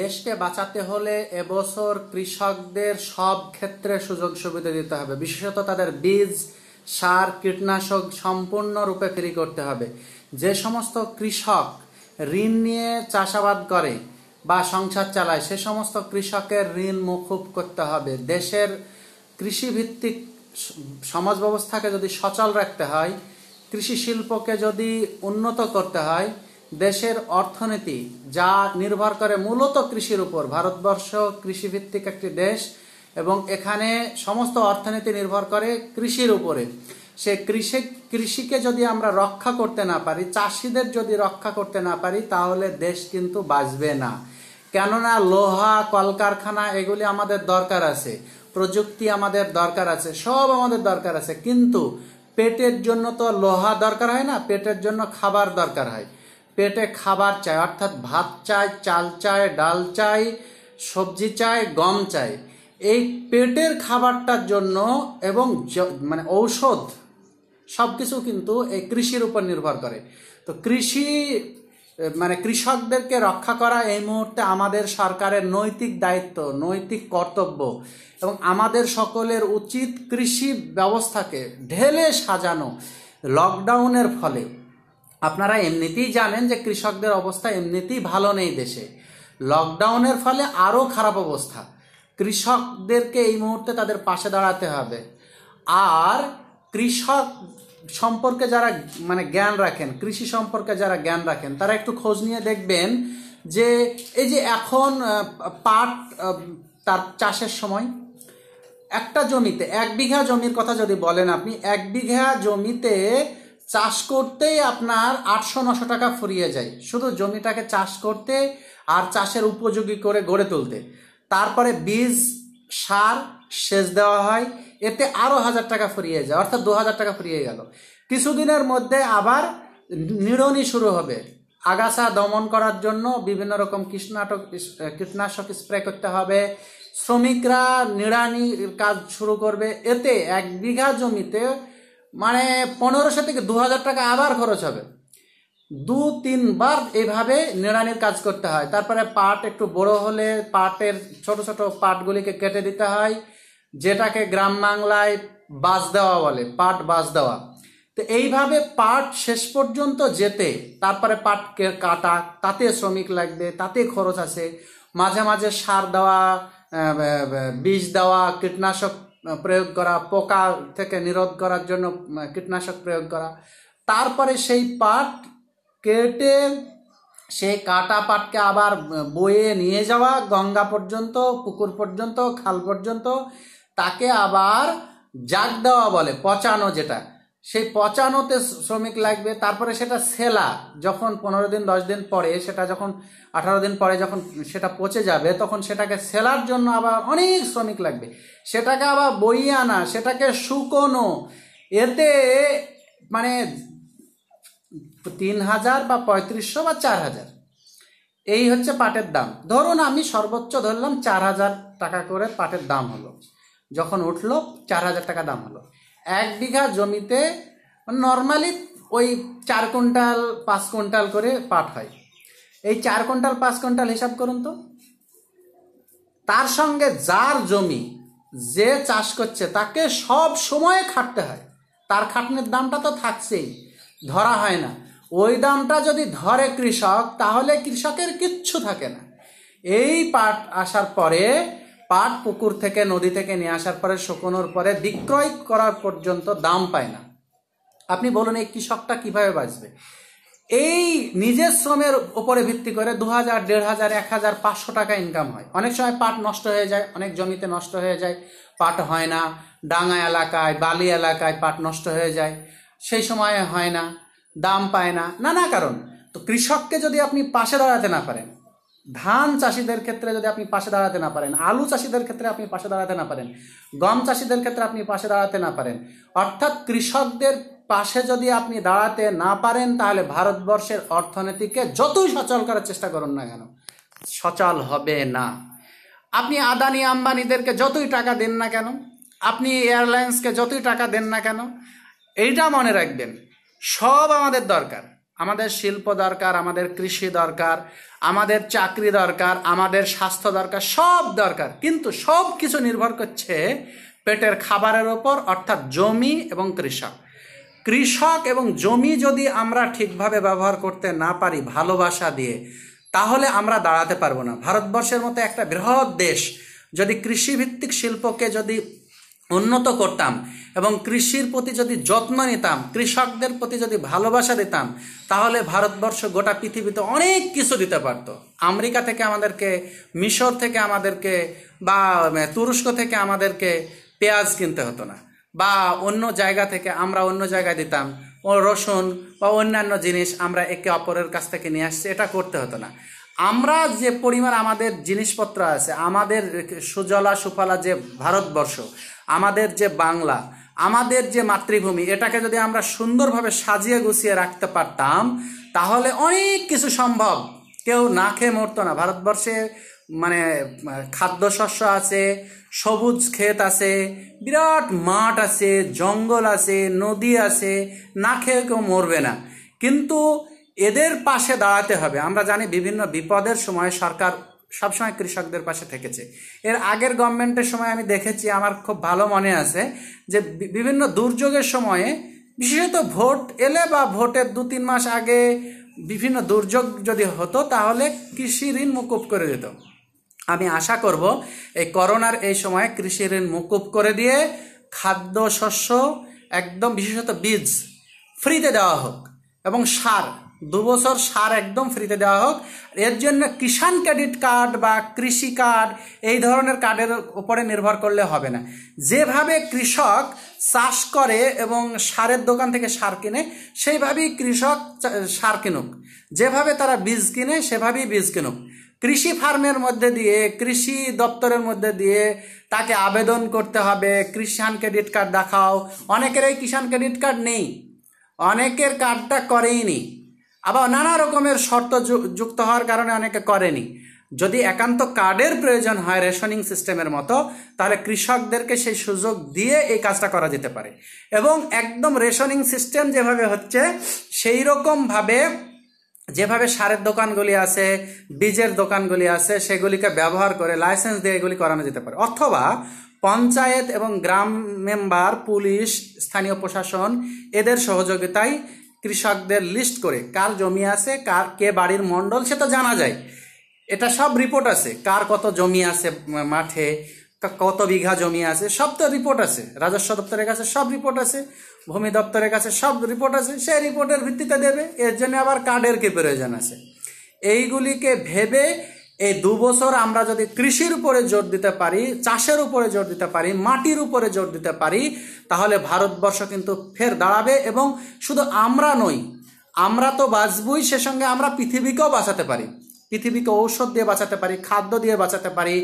দেশকে বাঁচাতে হলে এবছর কৃষকদের সব ক্ষেত্রে সুযোগ সুবিধা দিতে হবে বিশেষত তাদের বীজ সার কীটনাশক সম্পূর্ণরূপে ফ্রি করতে হবে যে সমস্ত কৃষক ঋণ নিয়ে চাষাবাদ করে বা সংসার চালায় সে সমস্ত কৃষকের ঋণ মুকুব করতে হবে দেশের কৃষিভিত্তিক সমাজ ব্যবস্থাকে যদি সচল রাখতে হয় কৃষি শিল্পকে যদি উন্নত করতে হয় দেশের অর্থনীতি যা নির্ভর করে মূলত কৃষির উপর ভারতবর্ষ কৃষিভিত্তিক একটি দেশ এবং এখানে সমস্ত অর্থনীতি নির্ভর করে কৃষির উপরে সে কৃষি কৃষিকে যদি আমরা রক্ষা করতে না পারি চাষিদের যদি রক্ষা করতে না পারি তাহলে দেশ কিন্তু বাঁচবে না কেননা লোহা কলকারখানা এগুলি আমাদের দরকার আছে প্রযুক্তি আমাদের দরকার আছে সব আমাদের দরকার আছে কিন্তু পেটের জন্য তো লোহা দরকার হয় না পেটের জন্য খাবার দরকার হয় পেটে খাবার চাই অর্থাৎ ভাত চাই চাল চাই ডাল চাই সবজি চাই গম চাই এই পেটের খাবারটার জন্য এবং মানে ঔষধ সব কিছু কিন্তু এই কৃষির উপর নির্ভর করে তো কৃষি মানে কৃষকদেরকে রক্ষা করা এই মুহূর্তে আমাদের সরকারের নৈতিক দায়িত্ব নৈতিক কর্তব্য এবং আমাদের সকলের উচিত কৃষি ব্যবস্থাকে ঢেলে সাজানো লকডাউনের ফলে আপনারা এমনিতেই জানেন যে কৃষকদের অবস্থা এমনিতেই ভালো নেই দেশে লকডাউনের ফলে আরও খারাপ অবস্থা কৃষকদেরকে এই মুহূর্তে তাদের পাশে দাঁড়াতে হবে আর কৃষক সম্পর্কে যারা মানে জ্ঞান রাখেন কৃষি সম্পর্কে যারা জ্ঞান রাখেন তারা একটু খোঁজ নিয়ে দেখবেন যে এই যে এখন পাট তার চাষের সময় একটা জমিতে এক বিঘা জমির কথা যদি বলেন আপনি এক বিঘা জমিতে চাষ করতেই আপনার আটশো নশো টাকা ফুরিয়ে যায় শুধু জমিটাকে চাষ করতে আর চাষের উপযোগী করে গড়ে তুলতে তারপরে বীজ সার সেচ দেওয়া হয় এতে আরও হাজার টাকা ফুরিয়ে যায় অর্থাৎ দু হাজার টাকা ফুরিয়ে গেল কিছুদিনের মধ্যে আবার নিড়নি শুরু হবে আগাছা দমন করার জন্য বিভিন্ন রকম কীটনাটক কীটনাশক স্প্রে করতে হবে শ্রমিকরা নিড়ানির কাজ শুরু করবে এতে এক বিঘা জমিতে মানে পনেরোশো থেকে দু হাজার টাকা আবার খরচ হবে দু তিনবার এভাবে নিড়ানির কাজ করতে হয় তারপরে পাট একটু বড় হলে পাটের ছোট ছোট পাটগুলিকে কেটে দিতে হয় যেটাকে গ্রাম বাংলায় বাস দেওয়া বলে পাট বাস দেওয়া তো এইভাবে পাট শেষ পর্যন্ত যেতে তারপরে পাট কাটা তাতে শ্রমিক লাগবে তাতে খরচ আছে মাঝে মাঝে সার দেওয়া বীজ দেওয়া কীটনাশক প্রয়োগ করা পোকা থেকে নিরোধ করার জন্য কীটনাশক প্রয়োগ করা তারপরে সেই পাট কেটে সেই কাটা পাটকে আবার বয়ে নিয়ে যাওয়া গঙ্গা পর্যন্ত পুকুর পর্যন্ত খাল পর্যন্ত তাকে আবার জাগ দেওয়া বলে পচানো যেটা সেই পচানোতে শ্রমিক লাগবে তারপরে সেটা সেলা যখন পনেরো দিন দশ দিন পরে সেটা যখন আঠারো দিন পরে যখন সেটা পচে যাবে তখন সেটাকে সেলার জন্য আবার অনেক শ্রমিক লাগবে সেটাকে আবার বইয়ে আনা সেটাকে শুকোনো এতে মানে তিন হাজার বা পঁয়ত্রিশশো বা চার হাজার এই হচ্ছে পাটের দাম ধরুন আমি সর্বোচ্চ ধরলাম চার হাজার টাকা করে পাটের দাম হলো যখন উঠলো চার হাজার টাকা দাম হলো এক বিঘা জমিতে নর্মালি ওই চার কুইন্টাল পাঁচ কুইন্টাল করে পাট হয় এই চার কুইন্টাল পাঁচ কুইন্টাল হিসাব করুন তো তার সঙ্গে যার জমি যে চাষ করছে তাকে সব সময় খাটতে হয় তার খাটনির দামটা তো থাকছেই ধরা হয় না ওই দামটা যদি ধরে কৃষক তাহলে কৃষকের কিচ্ছু থাকে না এই পাট আসার পরে পাট পুকুর থেকে নদী থেকে নিয়ে আসার পরে শুকোনোর পরে বিক্রয় করার পর্যন্ত দাম পায় না আপনি বলুন এই কৃষকটা কিভাবে বাঁচবে এই নিজের শ্রমের উপরে ভিত্তি করে দু হাজার দেড় হাজার এক হাজার পাঁচশো টাকা ইনকাম হয় অনেক সময় পাট নষ্ট হয়ে যায় অনেক জমিতে নষ্ট হয়ে যায় পাট হয় না ডাঙা এলাকায় বালি এলাকায় পাট নষ্ট হয়ে যায় সেই সময়ে হয় না দাম পায় না নানা কারণ তো কৃষককে যদি আপনি পাশে দাঁড়াতে না পারেন ধান চাষিদের ক্ষেত্রে যদি আপনি পাশে দাঁড়াতে না পারেন আলু চাষিদের ক্ষেত্রে আপনি পাশে দাঁড়াতে না পারেন গম চাষিদের ক্ষেত্রে আপনি পাশে দাঁড়াতে না পারেন অর্থাৎ কৃষকদের পাশে যদি আপনি দাঁড়াতে না পারেন তাহলে ভারতবর্ষের অর্থনীতিকে যতই সচল করার চেষ্টা করুন না কেন সচল হবে না আপনি আদানি আম্বানিদেরকে যতই টাকা দেন না কেন আপনি এয়ারলাইন্সকে যতই টাকা দেন না কেন এইটা মনে রাখবেন সব আমাদের দরকার আমাদের শিল্প দরকার আমাদের কৃষি দরকার আমাদের চাকরি দরকার আমাদের স্বাস্থ্য দরকার সব দরকার কিন্তু সব কিছু নির্ভর করছে পেটের খাবারের ওপর অর্থাৎ জমি এবং কৃষক কৃষক এবং জমি যদি আমরা ঠিকভাবে ব্যবহার করতে না পারি ভালোবাসা দিয়ে তাহলে আমরা দাঁড়াতে পারবো না ভারতবর্ষের মতো একটা বৃহৎ দেশ যদি কৃষিভিত্তিক শিল্পকে যদি উন্নত করতাম এবং কৃষির প্রতি যদি যত্ন নিতাম কৃষকদের প্রতি যদি ভালোবাসা দিতাম তাহলে ভারতবর্ষ গোটা পৃথিবীতে অনেক কিছু দিতে পারতো আমেরিকা থেকে আমাদেরকে মিশর থেকে আমাদেরকে বা তুরস্ক থেকে আমাদেরকে পেঁয়াজ কিনতে হতো না বা অন্য জায়গা থেকে আমরা অন্য জায়গায় দিতাম ও রসুন বা অন্যান্য জিনিস আমরা একে অপরের কাছ থেকে নিয়ে আসছি এটা করতে হতো না আমরা যে পরিমাণ আমাদের জিনিসপত্র আছে আমাদের সুজলা সুফলা যে ভারতবর্ষ আমাদের যে বাংলা আমাদের যে মাতৃভূমি এটাকে যদি আমরা সুন্দরভাবে সাজিয়ে গুছিয়ে রাখতে পারতাম তাহলে অনেক কিছু সম্ভব কেউ না খেয়ে মরতো না ভারতবর্ষে মানে খাদ্যশস্য আছে সবুজ ক্ষেত আছে বিরাট মাঠ আছে জঙ্গল আছে নদী আছে না খেয়ে কেউ মরবে না কিন্তু এদের পাশে দাঁড়াতে হবে আমরা জানি বিভিন্ন বিপদের সময় সরকার সবসময় কৃষকদের পাশে থেকেছে এর আগের গভর্নমেন্টের সময় আমি দেখেছি আমার খুব ভালো মনে আছে যে বিভিন্ন দুর্যোগের সময়ে বিশেষত ভোট এলে বা ভোটের দু তিন মাস আগে বিভিন্ন দুর্যোগ যদি হতো তাহলে কৃষি ঋণ মুকুব করে দিত আমি আশা করব এই করোনার এই সময়ে কৃষি ঋণ মুকুব করে দিয়ে খাদ্য শস্য একদম বিশেষত বীজ ফ্রিতে দেওয়া হোক এবং সার দু বছর সার একদম ফ্রিতে দেওয়া হোক এর জন্য কিষাণ ক্রেডিট কার্ড বা কৃষি কার্ড এই ধরনের কার্ডের উপরে নির্ভর করলে হবে না যেভাবে কৃষক চাষ করে এবং সারের দোকান থেকে সার কিনে সেইভাবেই কৃষক সার কিনুক যেভাবে তারা বীজ কিনে সেভাবেই বীজ কিনুক কৃষি ফার্মের মধ্যে দিয়ে কৃষি দপ্তরের মধ্যে দিয়ে তাকে আবেদন করতে হবে কৃষাণ ক্রেডিট কার্ড দেখাও অনেকের এই কিষাণ ক্রেডিট কার্ড নেই অনেকের কার্ডটা করেইনি আবার নানা রকমের শর্ত যুক্ত হওয়ার কারণে অনেকে করেনি যদি একান্ত কার্ডের প্রয়োজন হয় রেশনিং সিস্টেমের মতো তাহলে কৃষকদেরকে সেই সুযোগ দিয়ে এই কাজটা করা যেতে পারে এবং একদম রেশনিং সিস্টেম যেভাবে হচ্ছে সেই রকমভাবে যেভাবে সারের দোকানগুলি আছে বীজের দোকানগুলি আছে সেগুলিকে ব্যবহার করে লাইসেন্স দিয়ে এগুলি করানো যেতে পারে অথবা পঞ্চায়েত এবং গ্রাম মেম্বার পুলিশ স্থানীয় প্রশাসন এদের সহযোগিতায় কৃষকদের লিস্ট করে কার জমি আছে কার কে বাড়ির মণ্ডল সেটা জানা যায় এটা সব রিপোর্ট আছে কার কত জমি আছে মাঠে কত বিঘা জমি আছে সব তো রিপোর্ট আছে রাজস্ব দপ্তরের কাছে সব রিপোর্ট আছে ভূমি দপ্তরের কাছে সব রিপোর্ট আছে সেই রিপোর্টের ভিত্তিতে দেবে এর জন্য আবার কার্ডের কি প্রয়োজন আছে এইগুলিকে ভেবে এই দু বছর আমরা যদি কৃষির উপরে জোর দিতে পারি চাষের উপরে জোর দিতে পারি মাটির উপরে জোর দিতে পারি তাহলে ভারতবর্ষ কিন্তু ফের দাঁড়াবে এবং শুধু আমরা নই আমরা তো বাঁচবই সে সঙ্গে আমরা পৃথিবীকেও বাঁচাতে পারি পৃথিবীকে ঔষধ দিয়ে বাঁচাতে পারি খাদ্য দিয়ে বাঁচাতে পারি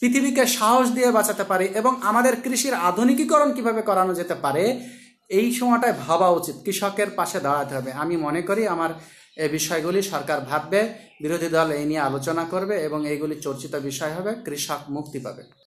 পৃথিবীকে সাহস দিয়ে বাঁচাতে পারি এবং আমাদের কৃষির আধুনিকীকরণ কিভাবে করানো যেতে পারে এই সময়টায় ভাবা উচিত কৃষকের পাশে দাঁড়াতে হবে আমি মনে করি আমার এ বিষয়গুলি সরকার ভাববে বিরোধী দল এই নিয়ে আলোচনা করবে এবং এইগুলি চর্চিত বিষয় হবে কৃষক মুক্তি পাবে